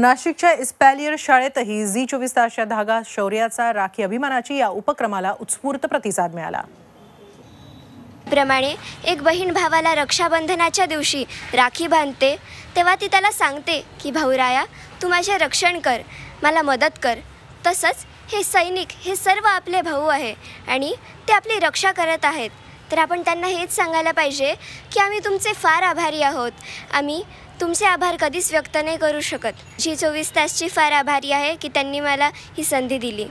नाशिकच्या इस्पॅलियर शाळेतही झी चोवीस तासच्या धागा शौर्याचा राखी अभिमानाची या उपक्रमाला उत्स्फूर्त प्रतिसाद मिळाला प्रमाणे एक बहीण भावाला रक्षाबंधनाच्या दिवशी राखी बांधते तेव्हा ती त्याला सांगते की भाऊराया तू माझे रक्षण कर मला मदत कर तसंच हे सैनिक हे सर्व आपले भाऊ आहे आणि ते आपली रक्षा करत आहेत तर आपण त्यांना हेच सांगायला पाहिजे की आम्ही तुमचे फार आभारी आहोत आम्ही तुमचे आभार कधीच व्यक्त नाही करू शकत जी चोवीस तासची फार आभारी आहे की त्यांनी मला ही संधी दिली